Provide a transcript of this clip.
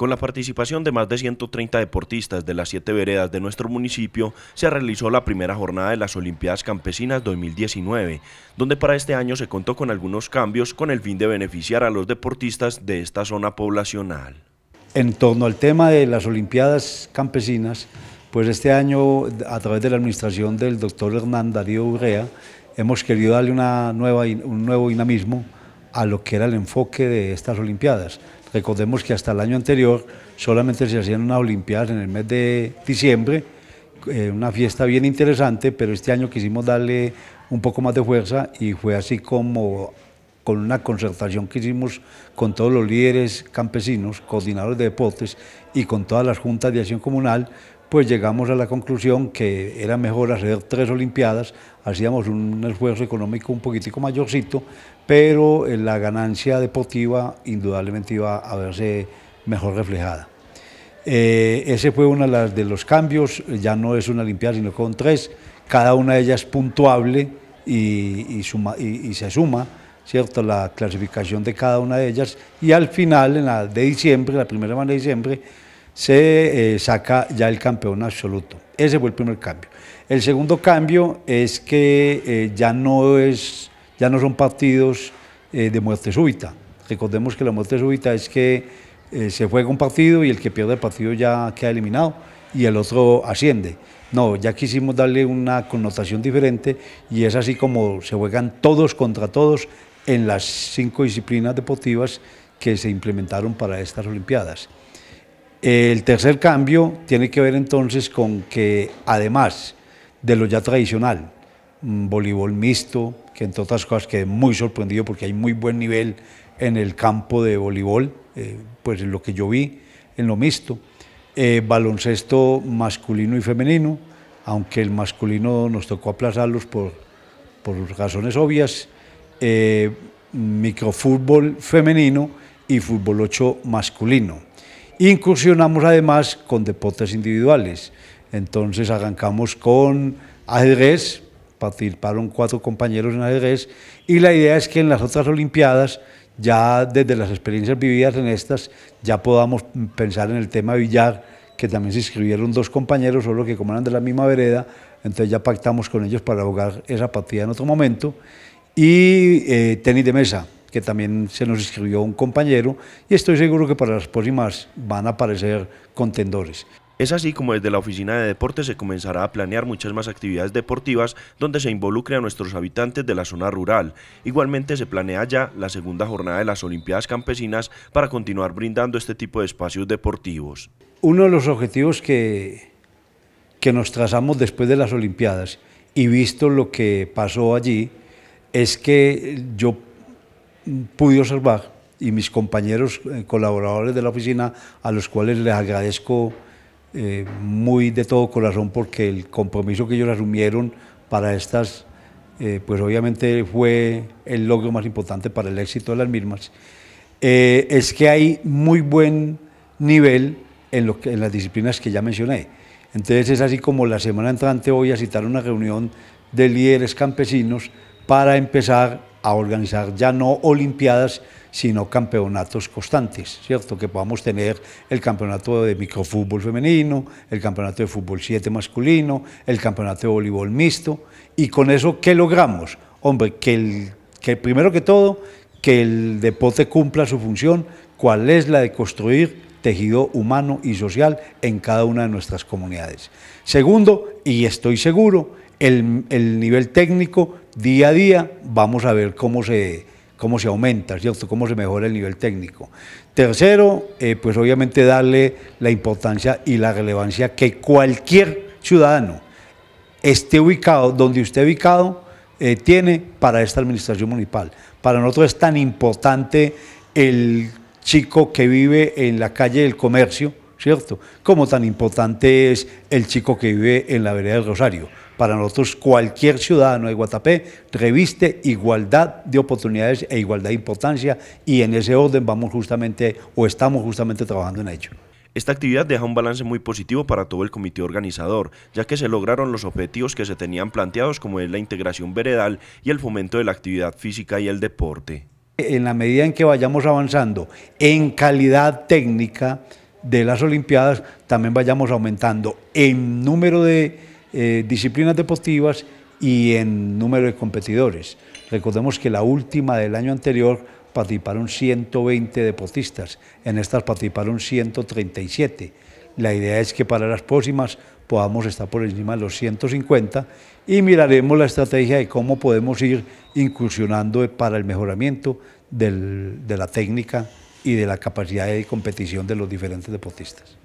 Con la participación de más de 130 deportistas de las siete veredas de nuestro municipio, se realizó la primera jornada de las Olimpiadas Campesinas 2019, donde para este año se contó con algunos cambios con el fin de beneficiar a los deportistas de esta zona poblacional. En torno al tema de las Olimpiadas Campesinas, pues este año, a través de la administración del doctor Hernán Darío Urrea, hemos querido darle una nueva, un nuevo dinamismo a lo que era el enfoque de estas Olimpiadas Recordemos que hasta el año anterior solamente se hacían unas Olimpiadas en el mes de diciembre, eh, una fiesta bien interesante, pero este año quisimos darle un poco más de fuerza y fue así como con una concertación que hicimos con todos los líderes campesinos, coordinadores de deportes y con todas las juntas de acción comunal, pues llegamos a la conclusión que era mejor hacer tres Olimpiadas, hacíamos un esfuerzo económico un poquitico mayorcito, pero eh, la ganancia deportiva indudablemente iba a verse mejor reflejada. Eh, ese fue uno de los cambios, ya no es una Olimpiada sino con tres, cada una de ellas puntuable y, y, se suma ¿cierto? la clasificación de cada una de ellas y al final, en la de diciembre, la primera semana de diciembre, se eh, saca ya el campeón absoluto. Ese fue el primer cambio. El segundo cambio es que eh, ya, no es, ya no son partidos eh, de muerte súbita. Recordemos que la muerte súbita es que se juega un partido y el que pierde el partido ya queda eliminado y el otro asciende. No, ya quisimos darle una connotación diferente y es así como se juegan todos contra todos en las cinco disciplinas deportivas que se implementaron para estas Olimpiadas. El tercer cambio tiene que ver entonces con que, además de lo ya tradicional, mm, voleibol mixto, que entre otras cosas quedé muy sorprendido porque hay muy buen nivel en el campo de voleibol, eh, pues en lo que yo vi, en lo mixto, eh, baloncesto masculino y femenino, aunque el masculino nos tocó aplazarlos por, por razones obvias, eh, microfútbol femenino y fútbol 8 masculino incursionamos además con deportes individuales. Entonces arrancamos con ajedrez, participaron cuatro compañeros en ajedrez y la idea es que en las otras Olimpiadas, ya desde las experiencias vividas en estas, ya podamos pensar en el tema billar, que también se inscribieron dos compañeros, solo que como eran de la misma vereda, entonces ya pactamos con ellos para jugar esa partida en otro momento. Y eh, tenis de mesa, que también se nos escribió un compañero y estoy seguro que para las próximas van a aparecer contendores. Es así como desde la Oficina de Deportes se comenzará a planear muchas más actividades deportivas donde se involucre a nuestros habitantes de la zona rural. Igualmente se planea ya la segunda jornada de las Olimpiadas Campesinas para continuar brindando este tipo de espacios deportivos. Uno de los objetivos que, que nos trazamos después de las Olimpiadas y visto lo que pasó allí es que yo pude observar y mis compañeros eh, colaboradores de la oficina, a los cuales les agradezco eh, muy de todo corazón porque el compromiso que ellos asumieron para estas, eh, pues obviamente fue el logro más importante para el éxito de las mismas, es que hay muy buen nivel en, lo que, en las disciplinas que ya mencioné. Entonces es así como la semana entrante voy a citar una reunión de líderes campesinos para empezar a organizar ya no olimpiadas, sino campeonatos constantes, ¿cierto? Que podamos tener el campeonato de microfútbol femenino, el campeonato de fútbol 7 masculino, el campeonato de voleibol mixto. ¿Y con eso qué logramos? Hombre, que, que primero que todo, que el deporte cumpla su función, cuál es la de construir tejido humano y social en cada una de nuestras comunidades. Segundo, y estoy seguro, el, nivel técnico día a día vamos a ver cómo se, cómo se aumenta, ¿cierto? cómo se mejora el nivel técnico. Tercero, eh, pues obviamente darle la importancia y la relevancia que cualquier ciudadano esté ubicado, donde esté ubicado, eh, tiene para esta administración municipal. Para nosotros es tan importante el chico que vive en la calle del comercio, ¿cierto? Como tan importante es el chico que vive en la vereda del Rosario para nosotros cualquier ciudadano de Guatapé reviste igualdad de oportunidades e igualdad de importancia y en ese orden vamos justamente o estamos justamente trabajando en ello. Esta actividad deja un balance muy positivo para todo el comité organizador, ya que se lograron los objetivos que se tenían planteados como es la integración veredal y el fomento de la actividad física y el deporte. En la medida en que vayamos avanzando en calidad técnica de las Olimpiadas, también vayamos aumentando en número de eh, disciplinas deportivas y en número de competidores. Recordemos que la última del año anterior participaron 120 deportistas, en estas participaron 137. La idea es que para las próximas podamos estar por encima de los 150 y miraremos la estrategia de cómo podemos ir incursionando para el mejoramiento de la técnica y de la capacidad de competición de los diferentes deportistas.